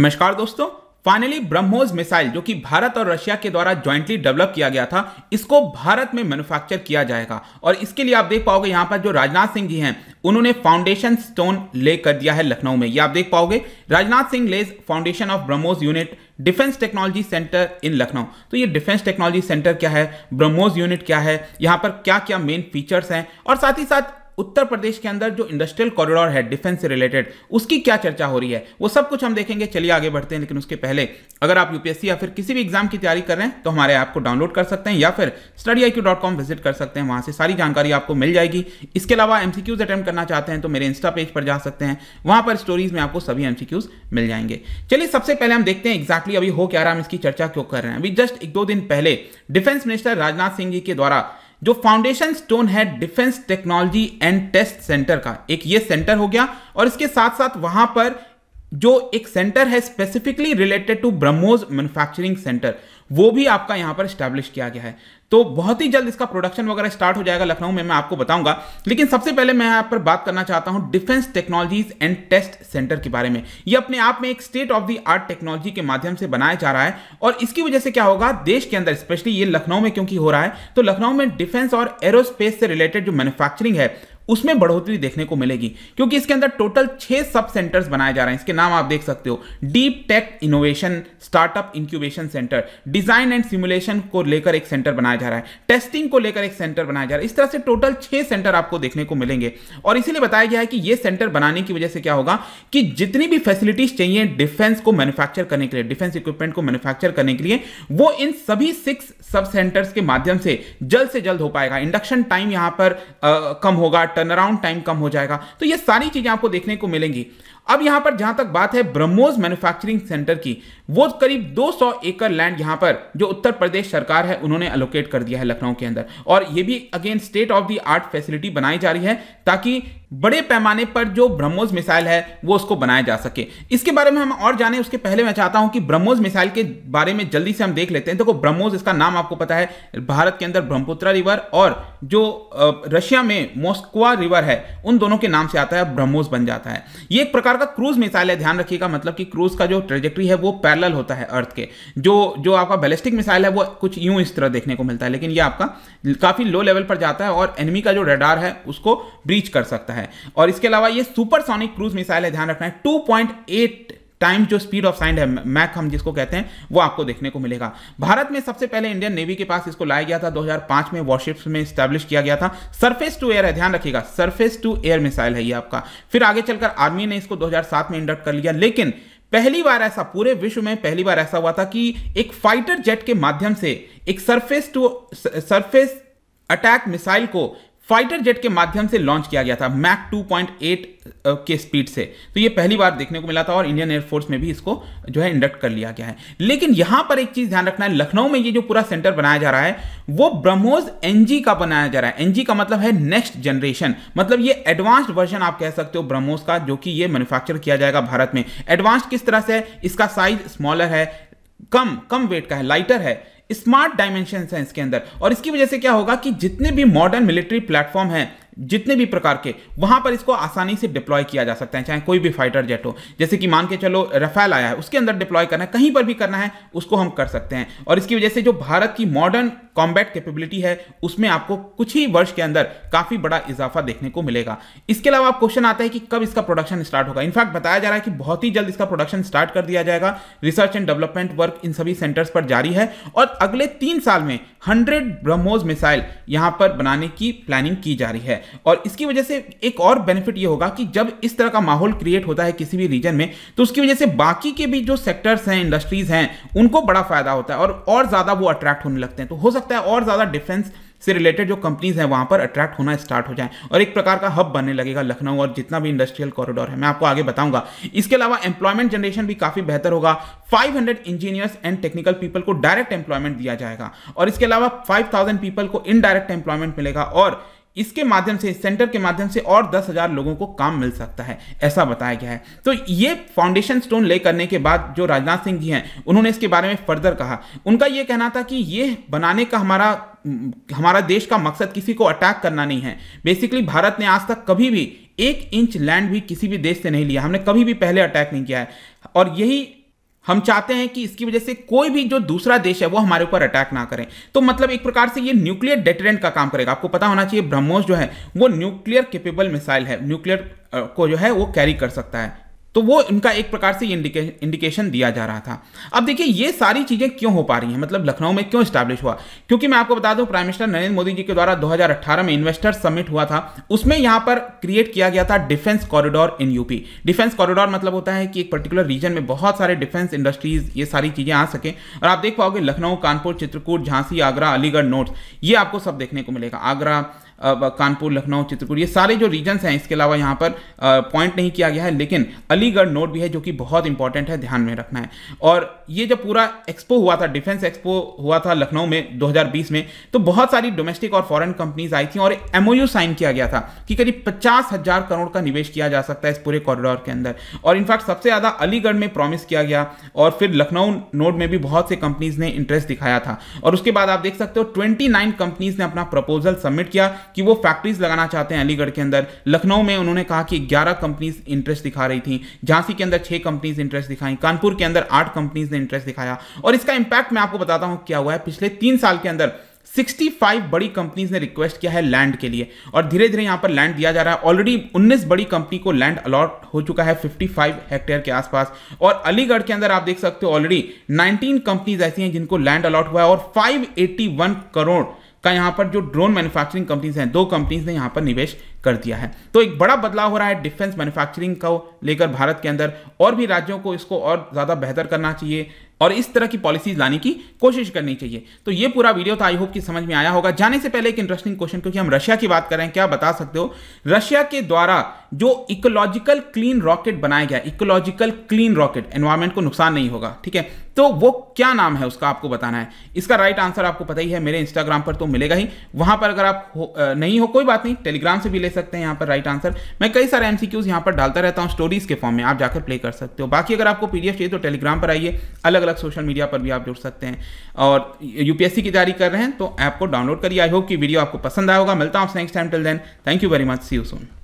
नमस्कार दोस्तों finally BrahMos missile जो कि भारत और रशिया के द्वारा ज्वाइंटली डेवलप किया गया था इसको भारत में मैन्युफैक्चर किया जाएगा और इसके लिए आप देख पाओगे यहाँ पर जो राजनाथ सिंह जी हैं उन्होंने फाउंडेशन स्टोन ले कर दिया है लखनऊ में ये आप देख पाओगे Rajnath Singh lays foundation of BrahMos unit defence technology centre in Lucknow तो ये डिफेंस टेक्नोलॉजी सेंटर क्या है ब्रह्मोस यूनिट क्या है यहाँ पर क्या क्या मेन फीचर्स हैं और साथ ही साथ उत्तर प्रदेश के अंदर जो इंडस्ट्रियल कॉरिडोर है डिफेंस से रिलेटेड उसकी क्या चर्चा हो रही है वो सब कुछ हम देखेंगे चलिए आगे बढ़ते हैं लेकिन उसके पहले अगर आप यूपीएससी या फिर किसी भी एग्जाम की तैयारी कर रहे हैं तो हमारे ऐप को डाउनलोड कर सकते हैं या फिर स्टडी विजिट कर सकते हैं वहां से सारी जानकारी आपको मिल जाएगी इसके अलावा एमसीक्यूज अटेम्प्ट करना चाहते हैं तो मेरे इंस्टा पेज पर जा सकते हैं वहां पर स्टोरीज में आपको सभी एमसीक्यूज मिल जाएंगे चलिए सबसे पहले हम देखते हैं एक्जैक्टली अभी हो क्या रहा हम इसकी चर्चा क्यों कर रहे हैं अभी जस्ट एक दो दिन पहले डिफेंस मिनिस्टर राजनाथ सिंह जी के द्वारा जो फाउंडेशन स्टोन है defence technology and test centre का एक ये सेंटर हो गया और इसके साथ साथ वहां पर जो एक सेंटर है specifically related to BrahMos manufacturing centre वो भी आपका यहां पर स्टैब्लिश किया गया है तो बहुत ही जल्द इसका प्रोडक्शन वगैरह स्टार्ट हो जाएगा लखनऊ में मैं आपको बताऊंगा लेकिन सबसे पहले मैं यहां पर बात करना चाहता हूं defence technologies and test centre के बारे में ये अपने आप में एक state of the art technology के माध्यम से बनाया जा रहा है और इसकी वजह से क्या होगा देश के अंदर स्पेशली ये लखनऊ में क्योंकि हो रहा है तो लखनऊ में डिफेंस और एरोस्पेस से रिलेटेड जो मैन्युफैक्चरिंग है उसमें बढ़ोतरी देखने को मिलेगी क्योंकि इसके अंदर टोटल छह सब सेंटर्स बनाए जा रहे हैं इसके नाम आप देख सकते हो deep tech innovation startup incubation centre design and simulation को लेकर एक सेंटर बनाया जा रहा है टेस्टिंग को लेकर एक सेंटर बनाया जा रहा है इस तरह से टोटल छह सेंटर आपको देखने को मिलेंगे और इसीलिए बताया गया है कि यह सेंटर बनाने की वजह से क्या होगा कि जितनी भी फैसिलिटीज चाहिए डिफेंस को मैन्युफैक्चर करने के लिए डिफेंस इक्विपमेंट को मैन्युफैक्चर करने के लिए वो इन सभी सिक्स सब सेंटर्स के माध्यम से जल्द से जल्द हो पाएगा इंडक्शन टाइम यहां पर आ, कम होगा टर्न अराउंड टाइम कम हो जाएगा तो ये सारी चीज़ें आपको देखने को मिलेंगी अब यहां पर जहां तक बात है ब्रह्मोस मैन्युफैक्चरिंग सेंटर की वो करीब 200 एकड़ लैंड यहां पर जो उत्तर प्रदेश सरकार है उन्होंने अलोकेट कर दिया है लखनऊ के अंदर और ये भी again state of the art facility बनाई जा रही है ताकि बड़े पैमाने पर जो ब्रह्मोस मिसाइल है वो उसको बनाया जा सके इसके बारे में हम और जाने उसके पहले मैं चाहता हूं कि ब्रह्मोस मिसाइल के बारे में जल्दी से हम देख लेते हैं देखो तो ब्रह्मोस इसका नाम आपको पता है भारत के अंदर ब्रह्मपुत्रा रिवर और जो रशिया में मोस्कवा रिवर है उन दोनों के नाम से आता है ब्रह्मोस बन जाता है ये एक प्रकार प्रकार का क्रूज मिसाइल है ध्यान रखिएगा मतलब कि क्रूज का जो ट्रेजेक्ट्री है वो पैरल होता है अर्थ के जो जो आपका बैलिस्टिक मिसाइल है वो कुछ यूं इस तरह देखने को मिलता है लेकिन ये आपका काफ़ी लो लेवल पर जाता है और एनिमी का जो रेडार है उसको ब्रीच कर सकता है और इसके अलावा ये सुपरसोनिक क्रूज मिसाइल है ध्यान रखना है टू पॉइंट एट टाइम्स जो स्पीड ऑफ साइंड है मैक हम जिसको कहते हैं वो आपको देखने को मिलेगा भारत में सबसे पहले इंडियन नेवी के पास इसको लाया गया था 2005 में वॉरशिप्स में स्टैब्लिश किया गया था सरफेस टू एयर है ध्यान रखिएगा सरफेस टू एयर मिसाइल है ये आपका फिर आगे चलकर आर्मी ने इसको दो में इंडक्ट कर लिया लेकिन पहली बार ऐसा पूरे विश्व में पहली बार ऐसा हुआ था कि एक फाइटर जेट के माध्यम से एक surface to surface attack missile को फाइटर जेट के माध्यम से लॉन्च किया गया था मैक 2.8 के स्पीड से तो ये पहली बार देखने को मिला था और इंडियन एयरफोर्स में भी इसको जो है इंडक्ट कर लिया गया है लेकिन यहां पर एक चीज ध्यान रखना है लखनऊ में ये जो पूरा सेंटर बनाया जा रहा है वो ब्रह्मोस एनजी का बनाया जा रहा है एनजी का मतलब है नेक्स्ट जनरेशन मतलब ये एडवांस्ड वर्जन आप कह सकते हो ब्रह्मोस का जो कि ये मैन्युफैक्चर किया जाएगा भारत में एडवांस्ड किस तरह से इसका साइज स्मॉलर है कम कम वेट का है लाइटर है स्मार्ट डायमेंशन है इसके अंदर और इसकी वजह से क्या होगा कि जितने भी मॉडर्न मिलिट्री प्लेटफॉर्म हैं जितने भी प्रकार के वहां पर इसको आसानी से डिप्लॉय किया जा सकता है चाहे कोई भी फाइटर जेट हो जैसे कि मान के चलो रफेल आया है उसके अंदर डिप्लॉय करना है कहीं पर भी करना है उसको हम कर सकते हैं और इसकी वजह से जो भारत की मॉडर्न कॉम्बैट कैपेबिलिटी है उसमें आपको कुछ ही वर्ष के अंदर काफी बड़ा इजाफा देखने को मिलेगा इसके अलावा आप क्वेश्चन आता है कि कब इसका प्रोडक्शन स्टार्ट होगा इनफैक्ट बताया जा रहा है कि बहुत ही जल्द इसका प्रोडक्शन स्टार्ट कर दिया जाएगा रिसर्च एंड डेवलपमेंट वर्क इन सभी सेंटर्स पर जारी है और अगले तीन साल में हंड्रेड ब्रह्मोज मिसाइल यहां पर बनाने की प्लानिंग की जा रही है और इसकी वजह से एक और बेनिफिट ये होगा कि जब इस तरह का माहौल क्रिएट होता है किसी भी रीजन में तो उसकी वजह से बाकी के भी जो सेक्टर्स हैं इंडस्ट्रीज हैं उनको बड़ा फायदा होता है और और ज़्यादा वो अट्रैक्ट होने लगते हैं तो हो सकता है और ज़्यादा डिफेंस से रिलेटेड जो कंपनीज हैं वहाँ पर अट्रैक्ट होना स्टार्ट हो जाए और एक प्रकार का हब बनने लगेगा लखनऊ और जितना भी इंडस्ट्रियल कॉरिडोर है मैं आपको आगे बताऊंगा इसके अलावा एम्प्लॉयमेंट जनरेशन भी काफ़ी बेहतर होगा 500 इंजीनियर्स एंड टेक्निकल पीपल को डायरेक्ट एम्प्लॉयमेंट दिया जाएगा और इसके अलावा फाइव पीपल को इनडायरेक्ट एम्प्लॉयमेंट मिलेगा और इसके माध्यम से सेंटर के माध्यम से और दस हजार लोगों को काम मिल सकता है ऐसा बताया गया है तो ये फाउंडेशन स्टोन ले करने के बाद जो राजनाथ सिंह जी हैं उन्होंने इसके बारे में फर्दर कहा उनका ये कहना था कि ये बनाने का हमारा हमारा देश का मकसद किसी को अटैक करना नहीं है बेसिकली भारत ने आज तक कभी भी एक इंच लैंड भी किसी भी देश से नहीं लिया हमने कभी भी पहले अटैक नहीं किया है और यही हम चाहते हैं कि इसकी वजह से कोई भी जो दूसरा देश है वो हमारे ऊपर अटैक ना करें तो मतलब एक प्रकार से ये न्यूक्लियर डेटरेंट का काम करेगा आपको पता होना चाहिए ब्रह्मोस जो है वो न्यूक्लियर केपेबल मिसाइल है न्यूक्लियर को जो है वो कैरी कर सकता है तो वो उनका एक प्रकार से इंडिकेशन दिया जा रहा था अब देखिए ये सारी चीज़ें क्यों हो पा रही हैं मतलब लखनऊ में क्यों स्टैब्लिश हुआ क्योंकि मैं आपको बता दूं प्राइम मिनिस्टर नरेंद्र मोदी जी के द्वारा 2018 में इन्वेस्टर समिट हुआ था उसमें यहां पर क्रिएट किया गया था defence corridor in UP defence corridor मतलब होता है कि एक पर्टिकुलर रीजन में बहुत सारे डिफेंस इंडस्ट्रीज ये सारी चीज़ें आ सके और आप देख पाओगे लखनऊ कानपुर चित्रकूट झांसी आगरा अलीगढ़ नोट ये आपको सब देखने को मिलेगा आगरा कानपुर लखनऊ चित्रकूट ये सारे जो रीजन्स हैं इसके अलावा यहाँ पर पॉइंट नहीं किया गया है लेकिन अली अलीगढ़ नोट भी है जो कि बहुत इंपॉर्टेंट है ध्यान में रखना है और ये जब पूरा एक्सपो हुआ था डिफेंस एक्सपो हुआ था लखनऊ में 2020 में तो बहुत सारी डोमेस्टिक और फॉरेन कंपनीज आई थी और एमओयू साइन किया गया था कि करीब पचास हजार करोड़ का निवेश किया जा सकता है इस पूरे कॉरिडोर के अंदर और इनफैक्ट सबसे ज़्यादा अलीगढ़ में प्रॉमिस किया गया और फिर लखनऊ नोड में भी बहुत से कंपनीज ने इंटरेस्ट दिखाया था और उसके बाद आप देख सकते हो ट्वेंटी कंपनीज ने अपना प्रपोजल सबमिट किया कि वो फैक्ट्रीज लगाना चाहते हैं अलीगढ़ के अंदर लखनऊ में उन्होंने कहा कि ग्यारह कंपनीज इंटरेस्ट दिखा रही थी झांसी के अंदर छह कंपनीज इंटरेस्ट दिखाई कानपुर के अंदर आठ कंपनीज ने इंटरेस्ट दिखाया और इसका इंपैक्ट मैं आपको बताता हूं क्या हुआ है पिछले तीन साल के अंदर 65 बड़ी कंपनीज ने रिक्वेस्ट किया है लैंड के लिए और धीरे धीरे यहां पर लैंड दिया जा रहा है ऑलरेडी 19 बड़ी कंपनी को लैंड अलॉट हो चुका है 55 हेक्टेयर के आसपास और अलीगढ़ के अंदर आप देख सकते हो ऑलरेडी 19 कंपनीज ऐसी हैं जिनको लैंड अलॉट हुआ है और 581 करोड़ का यहाँ पर जो ड्रोन मैन्युफैक्चरिंग कंपनीज हैं दो कंपनीज ने यहाँ पर निवेश कर दिया है तो एक बड़ा बदलाव हो रहा है डिफेंस मैन्युफैक्चरिंग को लेकर भारत के अंदर और भी राज्यों को इसको और ज़्यादा बेहतर करना चाहिए और इस तरह की पॉलिसीज लाने की कोशिश करनी चाहिए तो ये पूरा वीडियो था आई होप कि समझ में आया होगा जाने से पहले एक इंटरेस्टिंग क्वेश्चन क्योंकि हम रशिया की बात कर रहे हैं क्या बता सकते हो रशिया के द्वारा जो इकोलॉजिकल क्लीन रॉकेट बनाया गया इकोलॉजिकल क्लीन रॉकेट एनवायरमेंट को नुकसान नहीं होगा ठीक है तो वो क्या नाम है उसका आपको बताना है इसका राइट आंसर आपको पता ही है मेरे इंस्टाग्राम पर तो मिलेगा ही वहां पर अगर आप हो, नहीं हो कोई बात नहीं टेलीग्राम से भी ले सकते हैं यहां पर राइट आंसर मैं कई सारे एमसीक्यूज यहां पर डालता रहता हूं स्टोरीज के फॉर्म में आप जाकर प्ले कर सकते हो बाकी अगर आपको पीडीएफ चाहिए तो टेलीग्राम पर आइए अलग अलग सोशल मीडिया पर भी आप जुड़ सकते हैं और यूपीएससी की तैयारी कर रहे हैं तो ऐप को डाउनलोड करिए आई होप कि वीडियो आपको पसंद आएगा मिलता हूँ next time till then thank you very much see you Son